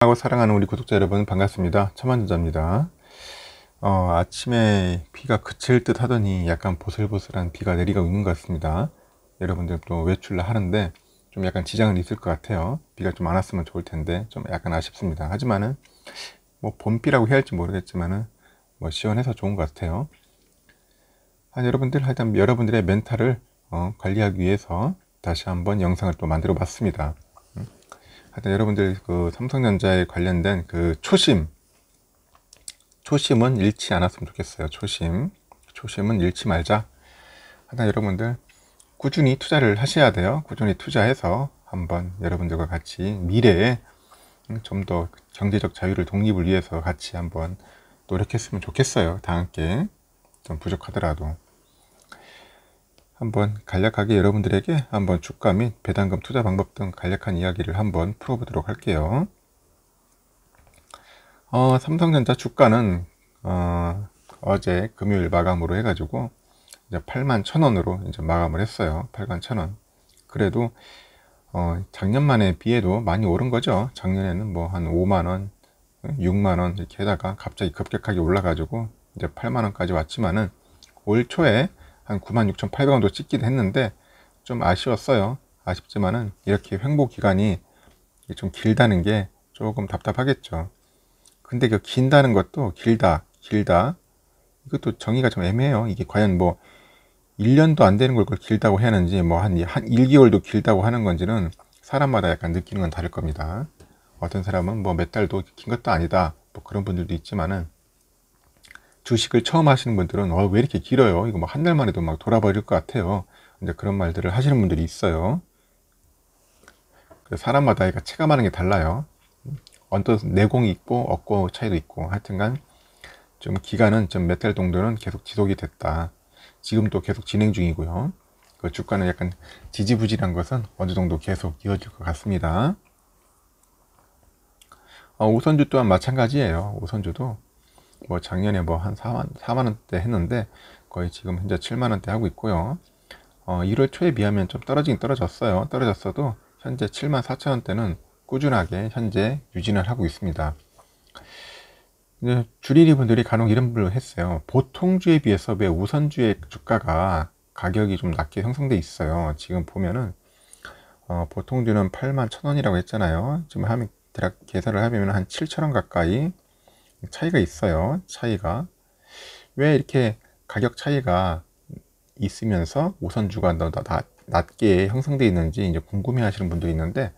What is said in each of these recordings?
하고 사랑하는 우리 구독자 여러분 반갑습니다. 천만전자입니다. 어, 아침에 비가 그칠 듯 하더니 약간 보슬보슬한 비가 내리고 있는 것 같습니다. 여러분들도 외출을 하는데 좀 약간 지장은 있을 것 같아요. 비가 좀 안 왔으면 좋을 텐데 좀 약간 아쉽습니다. 하지만은 뭐 봄비라고 해야 할지 모르겠지만은 뭐 시원해서 좋은 것 같아요. 한 여러분들 하여튼 여러분들의 멘탈을 어, 관리하기 위해서 다시 한번 영상을 또 만들어 봤습니다. 하여튼 여러분들 그 삼성전자에 관련된 그 초심 초심은 잃지 않았으면 좋겠어요 초심 초심은 잃지 말자 하여튼 여러분들 꾸준히 투자를 하셔야 돼요 꾸준히 투자해서 한번 여러분들과 같이 미래에 음, 좀더 경제적 자유를 독립을 위해서 같이 한번 노력했으면 좋겠어요 다 함께 좀 부족하더라도 한번 간략하게 여러분들에게 한번 주가 및 배당금 투자 방법 등 간략한 이야기를 한번 풀어보도록 할게요. 어, 삼성전자 주가는 어, 제 금요일 마감으로 해가지고 이제 8만 천 원으로 이제 마감을 했어요. 8만 천 원. 그래도 어, 작년만에 비해도 많이 오른 거죠. 작년에는 뭐 한 5만 원, 6만 원 이렇게 하다가 갑자기 급격하게 올라가지고 이제 8만 원까지 왔지만은 올 초에 한 96,800원도 찍기도 했는데 좀 아쉬웠어요. 아쉽지만은 이렇게 횡보 기간이 좀 길다는 게 조금 답답하겠죠. 근데 그 긴다는 것도 길다, 길다. 이것도 정의가 좀 애매해요. 이게 과연 뭐 1년도 안 되는 걸 그걸 길다고 해야 하는지 뭐 한 한 1개월도 길다고 하는 건지는 사람마다 약간 느끼는 건 다를 겁니다. 어떤 사람은 뭐 몇 달도 긴 것도 아니다. 뭐 그런 분들도 있지만은 주식을 처음 하시는 분들은 어, 왜 이렇게 길어요? 이거 뭐 한 달 만에도 막 돌아버릴 것 같아요. 이제 그런 말들을 하시는 분들이 있어요. 그 사람마다 얘가 체감하는 게 달라요. 언뜻 내공이 있고 업고 차이도 있고 하여튼간 좀 기간은 좀몇달 정도는 계속 지속이 됐다. 지금도 계속 진행 중이고요. 그 주가는 약간 지지부진한 것은 어느 정도 계속 이어질 것 같습니다. 어, 우선주 또한 마찬가지예요. 우선주도 뭐 작년에 뭐 한 4만, 4만 원대 했는데 거의 지금 현재 7만 원대 하고 있고요. 어, 1월 초에 비하면 좀 떨어지긴 떨어졌어요. 떨어졌어도 현재 7만 4천 원대는 꾸준하게 현재 유진을 하고 있습니다. 주린리 분들이 간혹 이런 분을 했어요. 보통주에 비해서 왜 우선주의 주가가 가격이 좀 낮게 형성돼 있어요. 지금 보면은 어, 보통주는 8만 1천 원이라고 했잖아요. 지금 하면 계산을 하면 한 7천 원 가까이 차이가 있어요. 차이가. 왜 이렇게 가격 차이가 있으면서 우선주가 낮게 형성되어 있는지 이제 궁금해 하시는 분도 있는데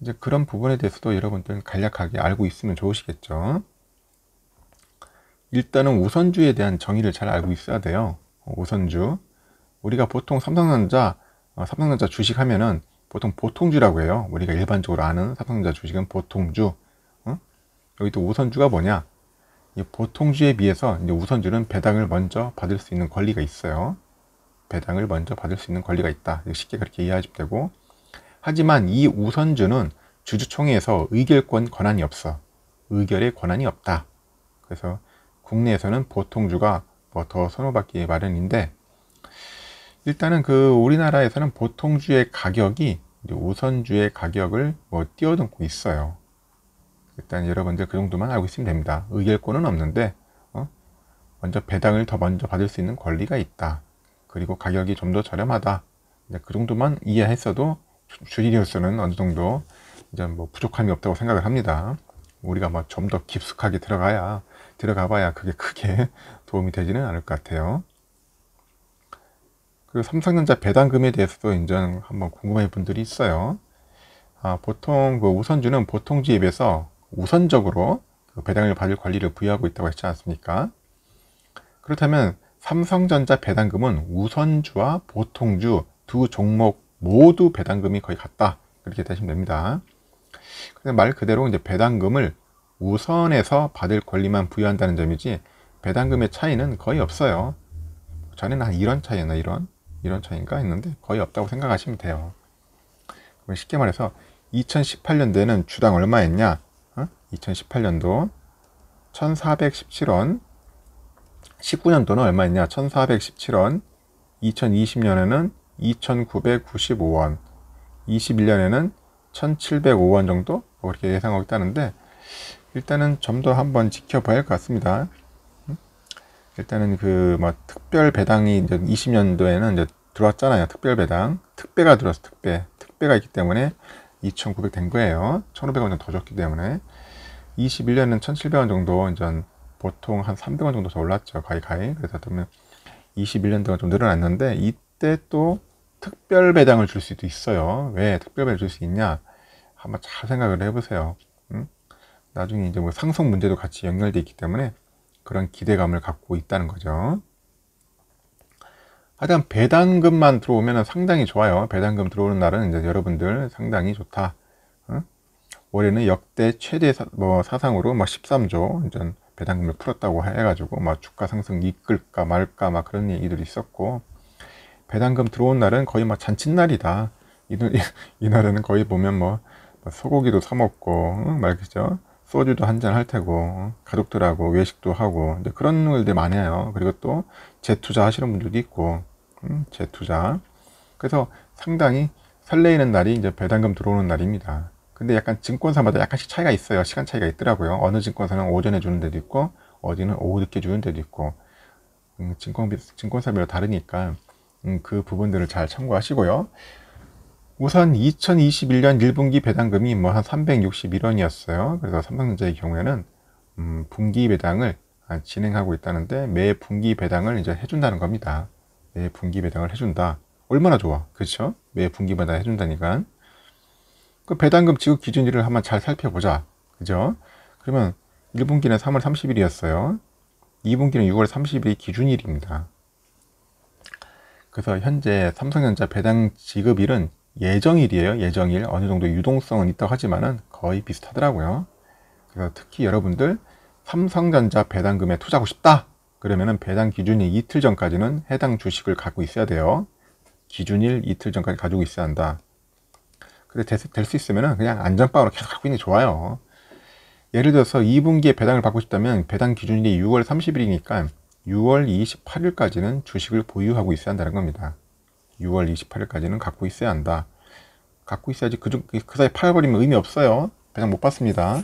이제 그런 부분에 대해서도 여러분들은 간략하게 알고 있으면 좋으시겠죠. 일단은 우선주에 대한 정의를 잘 알고 있어야 돼요. 우선주. 우리가 보통 삼성전자, 어, 삼성전자 주식 하면은 보통 보통주라고 해요. 우리가 일반적으로 아는 삼성전자 주식은 보통주. 여기 또 우선주가 뭐냐? 보통주에 비해서 이제 우선주는 배당을 먼저 받을 수 있는 권리가 있어요. 배당을 먼저 받을 수 있는 권리가 있다. 쉽게 그렇게 이해하시면 되고 하지만 이 우선주는 주주총회에서 의결권 권한이 없어. 의결의 권한이 없다. 그래서 국내에서는 보통주가 뭐더 선호받기 마련인데 일단은 그 우리나라에서는 보통주의 가격이 우선주의 가격을 뭐 뛰어넘고 있어요. 일단 여러분들 그 정도만 알고 있으면 됩니다. 의결권은 없는데 어? 먼저 배당을 더 먼저 받을 수 있는 권리가 있다. 그리고 가격이 좀 더 저렴하다. 이제 그 정도만 이해했어도 주디리우수는 어느 정도 이제 뭐 부족함이 없다고 생각을 합니다. 우리가 막좀더 뭐 깊숙하게 들어가야 들어가봐야 그게 크게 도움이 되지는 않을 것 같아요. 그리고 삼성전자 배당금에 대해서도 이제 한번 궁금한 분들이 있어요. 아, 보통 그 우선주는 보통지입에서 우선적으로 그 배당을 받을 권리를 부여하고 있다고 했지 않습니까? 그렇다면 삼성전자 배당금은 우선주와 보통주 두 종목 모두 배당금이 거의 같다. 그렇게 되시면 됩니다. 근데 말 그대로 이제 배당금을 우선해서 받을 권리만 부여한다는 점이지 배당금의 차이는 거의 없어요. 전에는 한 이런 차이나 이런 이런 차이인가 했는데 거의 없다고 생각하시면 돼요. 쉽게 말해서 2 0 1 8년도는 주당 얼마였냐? 2018년도 1417원 19년도는 얼마였냐 1417원 2020년에는 2995원 21년에는 1705원 정도 뭐 그렇게 예상하고 있다는데 일단은 좀 더 한번 지켜봐야 할 것 같습니다 음? 일단은 그뭐 특별 배당이 이제 20년도에는 이제 들어왔잖아요 특별 배당 특배가 들어왔어 특배 특배가 있기 때문에 2900 된 거예요 1500원 정도 더 줬기 때문에 21년은 1,700원 정도 이제 보통 한 300원 정도 더 올랐죠. 가위가위 그래서 그러면 21년 동안 좀 늘어났는데 이때 또 특별 배당을 줄 수도 있어요. 왜 특별 배당을 줄 수 있냐? 한번 잘 생각을 해보세요. 응? 음? 나중에 이제 뭐 상속 문제도 같이 연결돼 있기 때문에 그런 기대감을 갖고 있다는 거죠. 하여튼 배당금만 들어오면 상당히 좋아요. 배당금 들어오는 날은 이제 여러분들 상당히 좋다. 올해는 역대 최대 사, 뭐 사상으로 막 13조 전 배당금을 풀었다고 해가지고 막 주가 상승 이끌까 말까 막 그런 얘기들이 있었고 배당금 들어온 날은 거의 막 잔칫날이다. 이, 이, 이날에는 거의 보면 뭐, 뭐 소고기도 사 먹고 응? 말겠죠. 소주도 한잔 할 테고 가족들하고 외식도 하고 이제 그런 일들 많아요. 그리고 또 재투자 하시는 분들도 있고 응? 재투자. 그래서 상당히 설레이는 날이 이제 배당금 들어오는 날입니다. 근데 약간 증권사마다 약간씩 차이가 있어요. 시간 차이가 있더라고요. 어느 증권사는 오전에 주는 데도 있고, 어디는 오후 늦게 주는 데도 있고, 음, 증권, 증권사별로 다르니까, 음, 그 부분들을 잘 참고하시고요. 우선 2021년 1분기 배당금이 뭐 한 361원이었어요. 그래서 삼성전자의 경우에는, 음, 분기 배당을 진행하고 있다는데, 매 분기 배당을 이제 해준다는 겁니다. 매 분기 배당을 해준다. 얼마나 좋아. 그렇죠매분기 배당을 해준다니까. 그 배당금 지급 기준일을 한번 잘 살펴보자. 그죠? 그러면 1분기는 3월 30일이었어요. 2분기는 6월 30일이 기준일입니다. 그래서 현재 삼성전자 배당 지급일은 예정일이에요. 예정일. 어느 정도 유동성은 있다고 하지만은 거의 비슷하더라고요. 그래서 특히 여러분들 삼성전자 배당금에 투자하고 싶다. 그러면은 배당 기준일 이틀 전까지는 해당 주식을 갖고 있어야 돼요. 기준일 이틀 전까지 가지고 있어야 한다. 근데 될수 있으면 그냥 안전빵으로 계속 갖고 있는 게 좋아요. 예를 들어서 2분기에 배당을 받고 싶다면 배당 기준일이 6월 30일이니까 6월 28일까지는 주식을 보유하고 있어야 한다는 겁니다. 6월 28일까지는 갖고 있어야 한다. 갖고 있어야지 그, 중, 그, 그 사이 팔아버리면 의미 없어요. 배당 못 받습니다.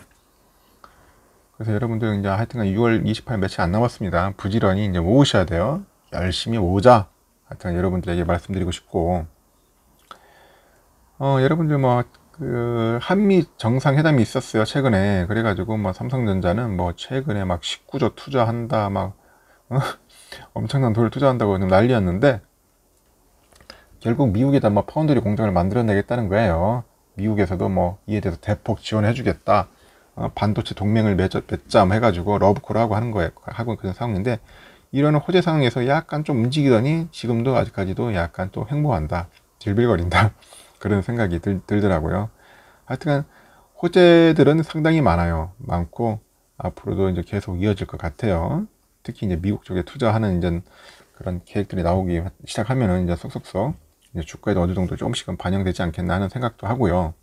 그래서 여러분들 이제 하여튼간 6월 28일 며칠 안 남았습니다. 부지런히 이제 모으셔야 돼요. 열심히 모으자. 하여튼 여러분들에게 말씀드리고 싶고 어, 여러분들 뭐, 그, 한미 정상회담이 있었어요, 최근에. 그래가지고, 뭐, 삼성전자는 뭐, 최근에 막 19조 투자한다, 막, 어? 엄청난 돈을 투자한다고 좀 난리였는데, 결국 미국에다 뭐, 파운드리 공장을 만들어내겠다는 거예요. 미국에서도 뭐, 이에 대해서 대폭 지원해주겠다. 어, 반도체 동맹을 맺어, 맺잠 해가지고, 러브콜하고 하는 거예요. 하고 그런 상황인데, 이런 호재 상황에서 약간 좀 움직이더니, 지금도 아직까지도 약간 또 횡보한다. 질빌거린다. 그런 생각이 들, 들더라고요. 하여튼간 호재들은 상당히 많아요. 많고 앞으로도 이제 계속 이어질 것 같아요. 특히 이제 미국 쪽에 투자하는 이제 그런 계획들이 나오기 시작하면은 이제 속속속 이제 주가에도 어느 정도 조금씩은 반영되지 않겠나 하는 생각도 하고요.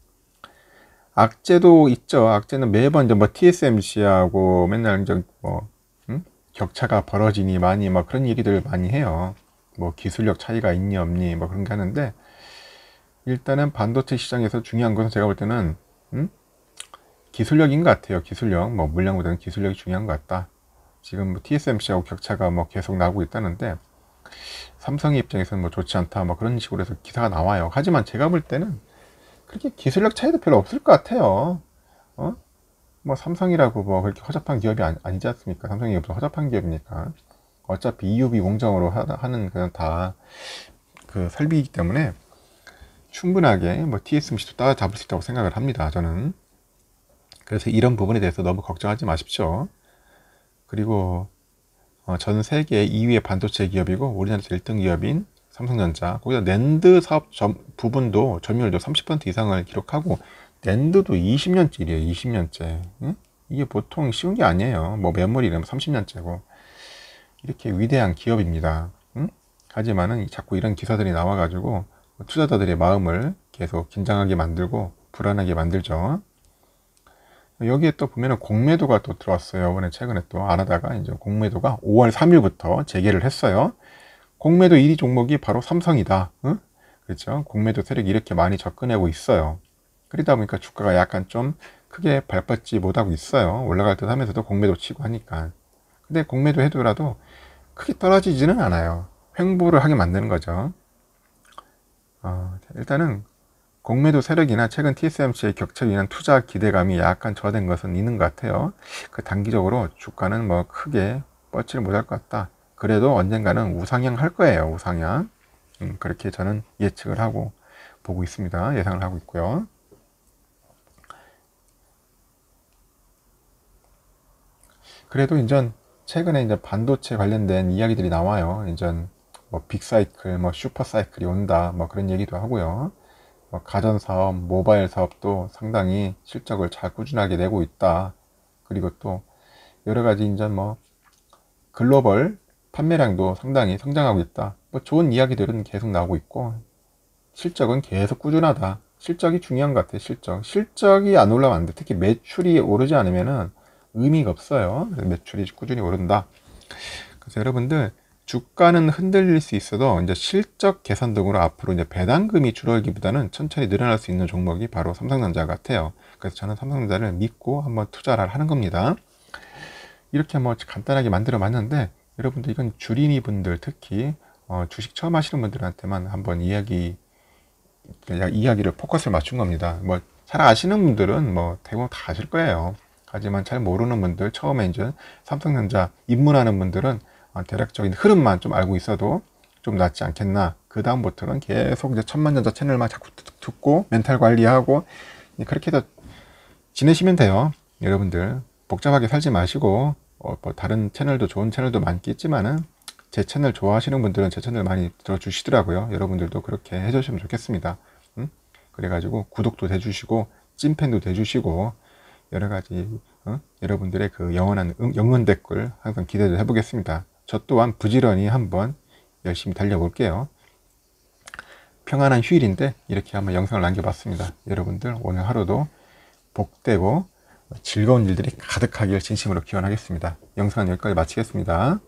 악재도 있죠. 악재는 매번 이제 뭐 TSMC하고 맨날 이제 뭐 음? 격차가 벌어지니 많이 막 뭐 그런 얘기들 많이 해요. 뭐 기술력 차이가 있니 없니 뭐 그런 게 하는데 일단은 반도체 시장에서 중요한 것은 제가 볼 때는 음? 기술력인 것 같아요. 기술력, 뭐 물량보다는 기술력이 중요한 것 같다. 지금 뭐 TSMC하고 격차가 뭐 계속 나고 있다는데 삼성의 입장에서는 뭐 좋지 않다, 뭐 그런 식으로 해서 기사가 나와요. 하지만 제가 볼 때는 그렇게 기술력 차이도 별로 없을 것 같아요. 어? 뭐 삼성이라고 뭐 그렇게 허접한 기업이 아니, 지 않습니까? 삼성이 무슨 허접한 기업이니까 어차피 EUV 공정으로 하는 그냥 다 그 설비이기 때문에 충분하게 뭐 TSMC도 따라잡을 수 있다고 생각을 합니다. 저는. 그래서 이런 부분에 대해서 너무 걱정하지 마십시오. 그리고 어, 전 세계 2위의 반도체 기업이고 우리나라에서 1등 기업인 삼성전자 거기다 낸드 사업 점, 부분도 점유율도 30% 이상을 기록하고 낸드도 2 0년째일이에요 20년째 응? 이게 보통 쉬운 게 아니에요 뭐 메모리 이러면 30년째고 이렇게 위대한 기업입니다 응? 하지만은 자꾸 이런 기사들이 나와 가지고 투자자들의 마음을 계속 긴장하게 만들고 불안하게 만들죠. 여기에 또 보면은 공매도가 또 들어왔어요. 이번에 최근에 또 안 하다가 이제 공매도가 5월 3일부터 재개를 했어요. 공매도 1위 종목이 바로 삼성이다. 응? 그렇죠. 공매도 세력이 이렇게 많이 접근하고 있어요. 그러다 보니까 주가가 약간 좀 크게 발뻗지 못하고 있어요. 올라갈 듯 하면서도 공매도 치고 하니까. 근데 공매도 해도라도 크게 떨어지지는 않아요. 횡보를 하게 만드는 거죠. 어, 일단은 공매도 세력이나 최근 TSMC의 격차로 인한 투자 기대감이 약간 저하된 것은 있는 것 같아요. 그 단기적으로 주가는 뭐 크게 뻗지를 못할 것 같다. 그래도 언젠가는 우상향 할 거예요. 우상향. 음, 그렇게 저는 예측을 하고 보고 있습니다. 예상을 하고 있고요. 그래도 이제 최근에 이제 반도체 관련된 이야기들이 나와요. 이제 뭐 빅사이클, 뭐 슈퍼사이클이 온다, 뭐 그런 얘기도 하고요. 뭐 가전사업, 모바일 사업도 상당히 실적을 잘 꾸준하게 내고 있다. 그리고 또 여러 가지 이제 뭐 글로벌 판매량도 상당히 성장하고 있다. 뭐 좋은 이야기들은 계속 나오고 있고 실적은 계속 꾸준하다. 실적이 중요한 것 같아요. 실적. 실적이 안 올라면 안 돼. 특히 매출이 오르지 않으면 의미가 없어요. 매출이 꾸준히 오른다. 그래서 여러분들 주가는 흔들릴 수 있어도 이제 실적 개선 등으로 앞으로 이제 배당금이 줄어들기보다는 천천히 늘어날 수 있는 종목이 바로 삼성전자 같아요. 그래서 저는 삼성전자를 믿고 한번 투자를 하는 겁니다. 이렇게 뭐 간단하게 만들어 봤는데 여러분들 이건 주린이 분들 특히 어, 주식 처음 하시는 분들한테만 한번 이야기 이야기를 포커스를 맞춘 겁니다. 뭐 잘 아시는 분들은 뭐 대부분 다 아실 거예요. 하지만 잘 모르는 분들 처음에 이제 삼성전자 입문하는 분들은 아, 대략적인 흐름만 좀 알고 있어도 좀 낫지 않겠나 그 다음부터는 계속 이제 천만전자 채널만 자꾸 듣고 멘탈 관리하고 예, 그렇게 해서 지내시면 돼요 여러분들 복잡하게 살지 마시고 어, 뭐 다른 채널도 좋은 채널도 많겠지만은 제 채널 좋아하시는 분들은 제 채널 많이 들어주시더라고요 여러분들도 그렇게 해주시면 좋겠습니다 응? 음? 그래가지고 구독도 해주시고 찐팬도 해주시고 여러가지 응? 어? 여러분들의 그 영원한 응, 영원 댓글 항상 기대를 해보겠습니다 저 또한 부지런히 한번 열심히 달려볼게요. 평안한 휴일인데 이렇게 한번 영상을 남겨봤습니다. 여러분들 오늘 하루도 복되고 즐거운 일들이 가득하길 진심으로 기원하겠습니다. 영상은 여기까지 마치겠습니다.